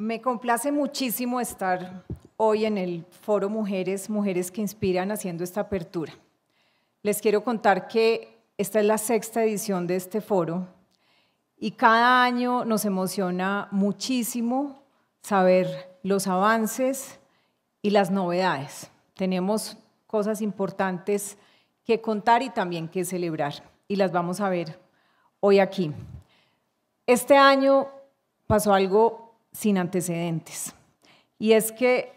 Me complace muchísimo estar hoy en el foro Mujeres, Mujeres que Inspiran haciendo esta apertura. Les quiero contar que esta es la sexta edición de este foro y cada año nos emociona muchísimo saber los avances y las novedades. Tenemos cosas importantes que contar y también que celebrar y las vamos a ver hoy aquí. Este año pasó algo sin antecedentes. Y es que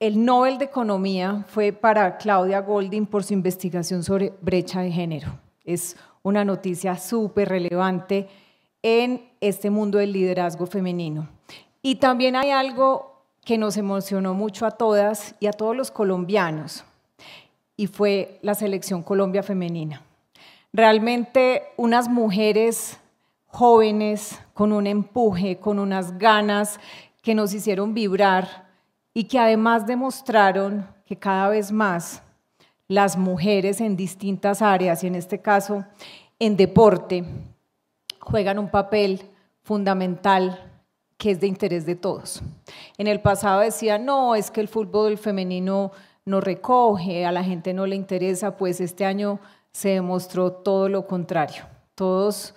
el Nobel de Economía fue para Claudia Golding por su investigación sobre brecha de género. Es una noticia súper relevante en este mundo del liderazgo femenino. Y también hay algo que nos emocionó mucho a todas y a todos los colombianos, y fue la selección Colombia femenina. Realmente unas mujeres jóvenes con un empuje, con unas ganas que nos hicieron vibrar y que además demostraron que cada vez más las mujeres en distintas áreas, y en este caso en deporte, juegan un papel fundamental que es de interés de todos. En el pasado decía, no, es que el fútbol femenino no recoge, a la gente no le interesa, pues este año se demostró todo lo contrario. Todos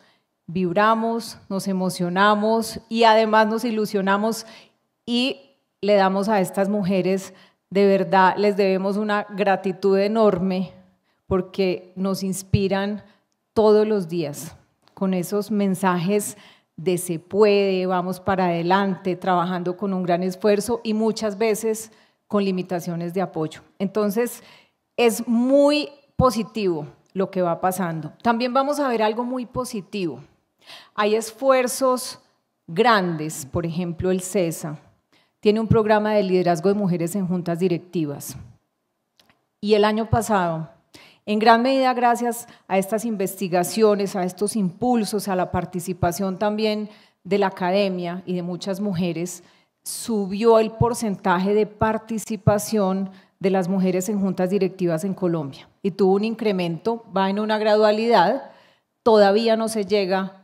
vibramos, nos emocionamos y además nos ilusionamos y le damos a estas mujeres, de verdad, les debemos una gratitud enorme porque nos inspiran todos los días con esos mensajes de se puede, vamos para adelante, trabajando con un gran esfuerzo y muchas veces con limitaciones de apoyo. Entonces, es muy positivo lo que va pasando. También vamos a ver algo muy positivo hay esfuerzos grandes, por ejemplo, el CESA tiene un programa de liderazgo de mujeres en juntas directivas. Y el año pasado, en gran medida gracias a estas investigaciones, a estos impulsos, a la participación también de la academia y de muchas mujeres, subió el porcentaje de participación de las mujeres en juntas directivas en Colombia y tuvo un incremento, va en una gradualidad, todavía no se llega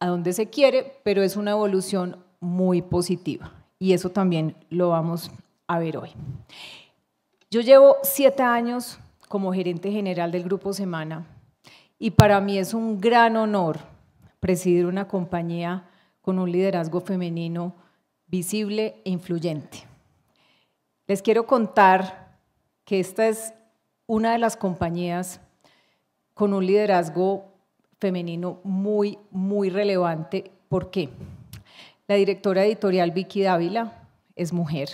a donde se quiere, pero es una evolución muy positiva. Y eso también lo vamos a ver hoy. Yo llevo siete años como gerente general del Grupo Semana y para mí es un gran honor presidir una compañía con un liderazgo femenino visible e influyente. Les quiero contar que esta es una de las compañías con un liderazgo femenino muy, muy relevante. ¿Por qué? La directora editorial Vicky Dávila es mujer,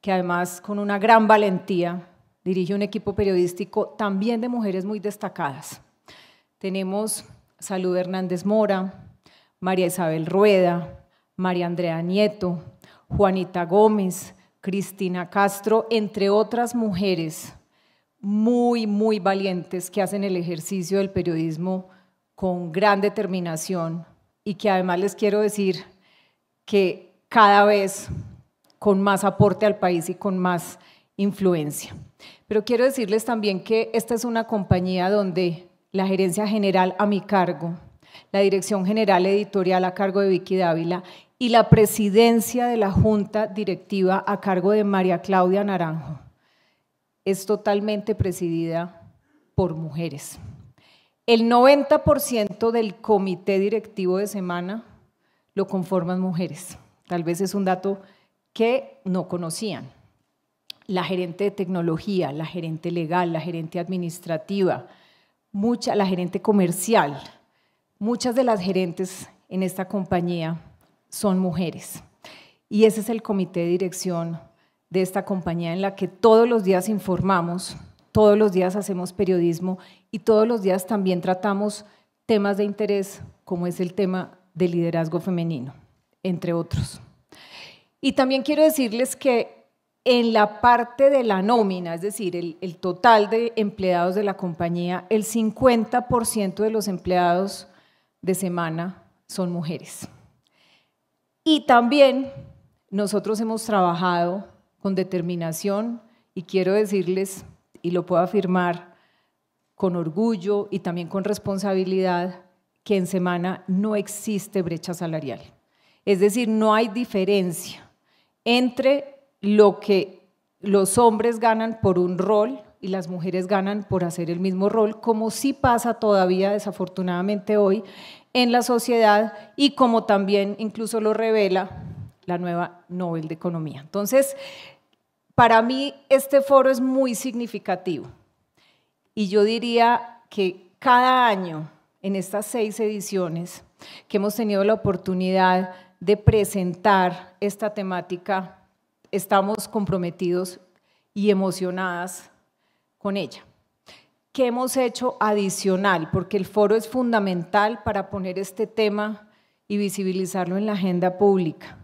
que además con una gran valentía dirige un equipo periodístico también de mujeres muy destacadas. Tenemos Salud Hernández Mora, María Isabel Rueda, María Andrea Nieto, Juanita Gómez, Cristina Castro, entre otras mujeres muy, muy valientes que hacen el ejercicio del periodismo con gran determinación y que además les quiero decir que cada vez con más aporte al país y con más influencia. Pero quiero decirles también que esta es una compañía donde la gerencia general a mi cargo, la dirección general editorial a cargo de Vicky Dávila y la presidencia de la junta directiva a cargo de María Claudia Naranjo es totalmente presidida por mujeres el 90% del comité directivo de semana lo conforman mujeres. Tal vez es un dato que no conocían. La gerente de tecnología, la gerente legal, la gerente administrativa, mucha, la gerente comercial, muchas de las gerentes en esta compañía son mujeres. Y ese es el comité de dirección de esta compañía en la que todos los días informamos todos los días hacemos periodismo y todos los días también tratamos temas de interés, como es el tema de liderazgo femenino, entre otros. Y también quiero decirles que en la parte de la nómina, es decir, el, el total de empleados de la compañía, el 50% de los empleados de semana son mujeres. Y también nosotros hemos trabajado con determinación y quiero decirles y lo puedo afirmar con orgullo y también con responsabilidad, que en semana no existe brecha salarial. Es decir, no hay diferencia entre lo que los hombres ganan por un rol y las mujeres ganan por hacer el mismo rol, como sí pasa todavía desafortunadamente hoy en la sociedad y como también incluso lo revela la nueva Nobel de Economía. Entonces, para mí este foro es muy significativo y yo diría que cada año, en estas seis ediciones, que hemos tenido la oportunidad de presentar esta temática, estamos comprometidos y emocionadas con ella. ¿Qué hemos hecho adicional? Porque el foro es fundamental para poner este tema y visibilizarlo en la agenda pública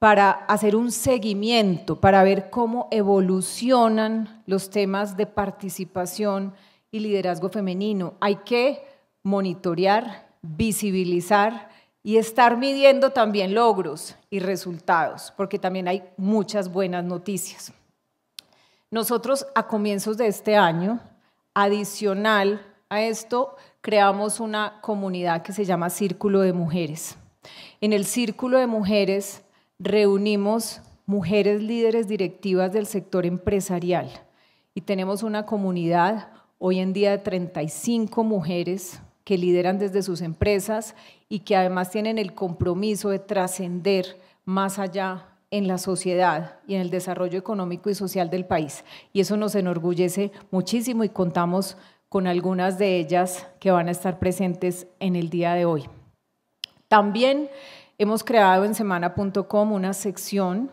para hacer un seguimiento, para ver cómo evolucionan los temas de participación y liderazgo femenino. Hay que monitorear, visibilizar y estar midiendo también logros y resultados, porque también hay muchas buenas noticias. Nosotros a comienzos de este año, adicional a esto, creamos una comunidad que se llama Círculo de Mujeres. En el Círculo de Mujeres reunimos mujeres líderes directivas del sector empresarial y tenemos una comunidad hoy en día de 35 mujeres que lideran desde sus empresas y que además tienen el compromiso de trascender más allá en la sociedad y en el desarrollo económico y social del país. Y eso nos enorgullece muchísimo y contamos con algunas de ellas que van a estar presentes en el día de hoy. También Hemos creado en semana.com una sección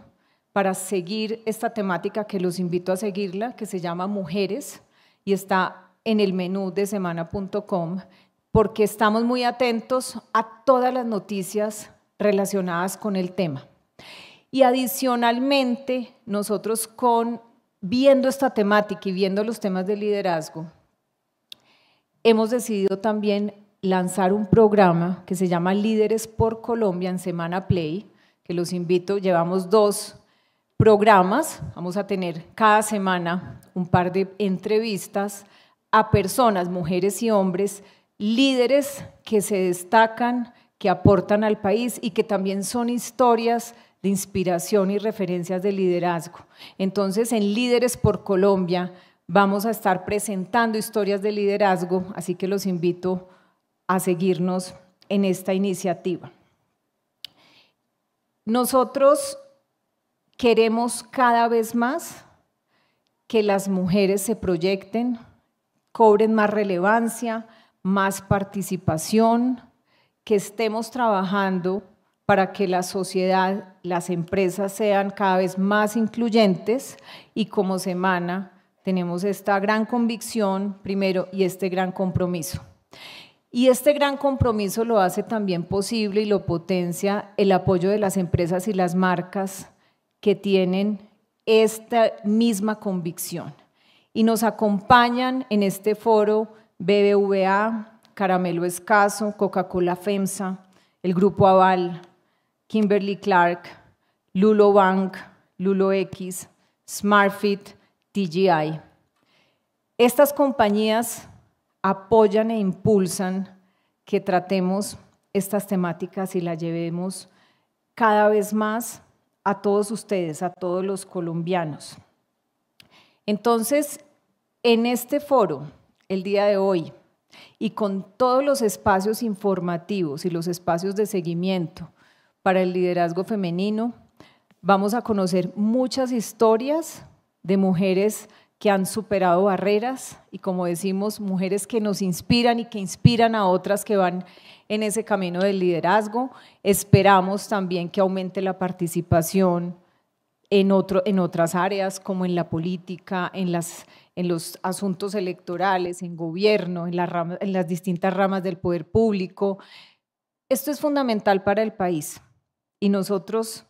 para seguir esta temática que los invito a seguirla, que se llama Mujeres y está en el menú de semana.com, porque estamos muy atentos a todas las noticias relacionadas con el tema. Y adicionalmente, nosotros con viendo esta temática y viendo los temas de liderazgo, hemos decidido también lanzar un programa que se llama Líderes por Colombia en Semana Play, que los invito, llevamos dos programas, vamos a tener cada semana un par de entrevistas a personas, mujeres y hombres, líderes que se destacan, que aportan al país y que también son historias de inspiración y referencias de liderazgo. Entonces, en Líderes por Colombia vamos a estar presentando historias de liderazgo, así que los invito a seguirnos en esta iniciativa. Nosotros queremos cada vez más que las mujeres se proyecten, cobren más relevancia, más participación, que estemos trabajando para que la sociedad, las empresas sean cada vez más incluyentes y como semana tenemos esta gran convicción primero y este gran compromiso. Y este gran compromiso lo hace también posible y lo potencia el apoyo de las empresas y las marcas que tienen esta misma convicción. Y nos acompañan en este foro BBVA, Caramelo Escaso, Coca-Cola FEMSA, el Grupo Aval, Kimberly Clark, Lulobank, Lulox, SmartFit, TGI. Estas compañías apoyan e impulsan que tratemos estas temáticas y las llevemos cada vez más a todos ustedes, a todos los colombianos. Entonces, en este foro, el día de hoy, y con todos los espacios informativos y los espacios de seguimiento para el liderazgo femenino, vamos a conocer muchas historias de mujeres que han superado barreras y como decimos, mujeres que nos inspiran y que inspiran a otras que van en ese camino del liderazgo. Esperamos también que aumente la participación en, otro, en otras áreas, como en la política, en, las, en los asuntos electorales, en gobierno, en, en las distintas ramas del poder público. Esto es fundamental para el país y nosotros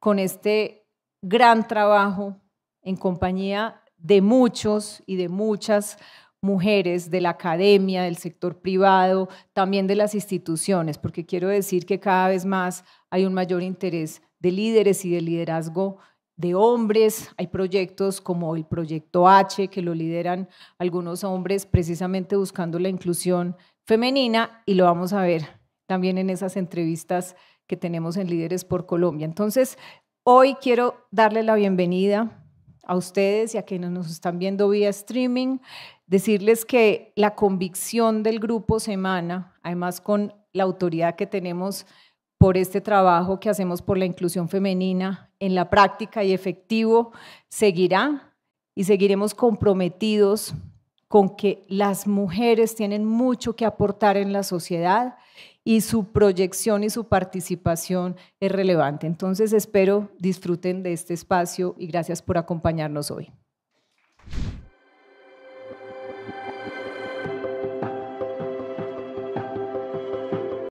con este gran trabajo en compañía de muchos y de muchas mujeres de la academia, del sector privado, también de las instituciones, porque quiero decir que cada vez más hay un mayor interés de líderes y de liderazgo de hombres. Hay proyectos como el Proyecto H, que lo lideran algunos hombres precisamente buscando la inclusión femenina y lo vamos a ver también en esas entrevistas que tenemos en Líderes por Colombia. Entonces, hoy quiero darle la bienvenida a ustedes y a quienes nos están viendo vía streaming, decirles que la convicción del grupo Semana, además con la autoridad que tenemos por este trabajo que hacemos por la inclusión femenina en la práctica y efectivo, seguirá y seguiremos comprometidos con que las mujeres tienen mucho que aportar en la sociedad y su proyección y su participación es relevante. Entonces espero disfruten de este espacio y gracias por acompañarnos hoy.